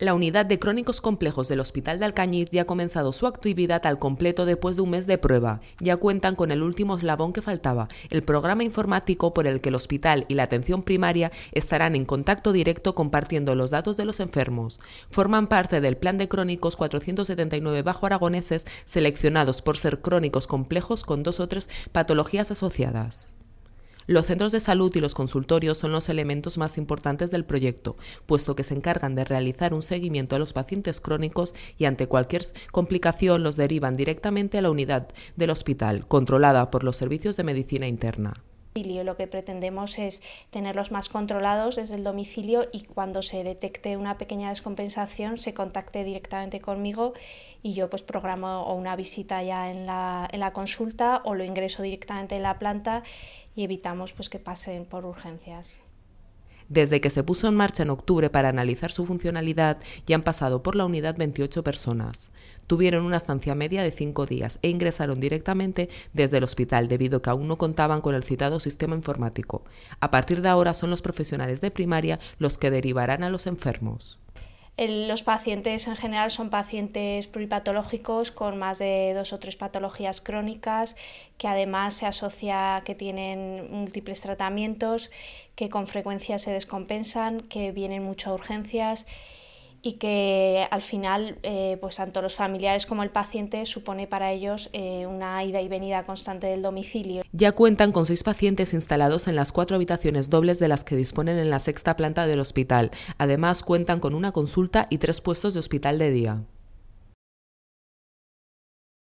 La unidad de crónicos complejos del Hospital de Alcañiz ya ha comenzado su actividad al completo después de un mes de prueba. Ya cuentan con el último eslabón que faltaba, el programa informático por el que el hospital y la atención primaria estarán en contacto directo compartiendo los datos de los enfermos. Forman parte del plan de crónicos 479 bajo aragoneses seleccionados por ser crónicos complejos con dos o tres patologías asociadas. Los centros de salud y los consultorios son los elementos más importantes del proyecto, puesto que se encargan de realizar un seguimiento a los pacientes crónicos y ante cualquier complicación los derivan directamente a la unidad del hospital, controlada por los servicios de medicina interna. Lo que pretendemos es tenerlos más controlados desde el domicilio y cuando se detecte una pequeña descompensación se contacte directamente conmigo y yo pues programo una visita ya en la, en la consulta o lo ingreso directamente en la planta y evitamos pues que pasen por urgencias. Desde que se puso en marcha en octubre para analizar su funcionalidad, ya han pasado por la unidad 28 personas. Tuvieron una estancia media de cinco días e ingresaron directamente desde el hospital debido a que aún no contaban con el citado sistema informático. A partir de ahora son los profesionales de primaria los que derivarán a los enfermos los pacientes en general son pacientes pluripatológicos con más de dos o tres patologías crónicas, que además se asocia que tienen múltiples tratamientos, que con frecuencia se descompensan, que vienen mucho a urgencias y que al final, eh, pues tanto los familiares como el paciente supone para ellos eh, una ida y venida constante del domicilio. Ya cuentan con seis pacientes instalados en las cuatro habitaciones dobles de las que disponen en la sexta planta del hospital. Además, cuentan con una consulta y tres puestos de hospital de día.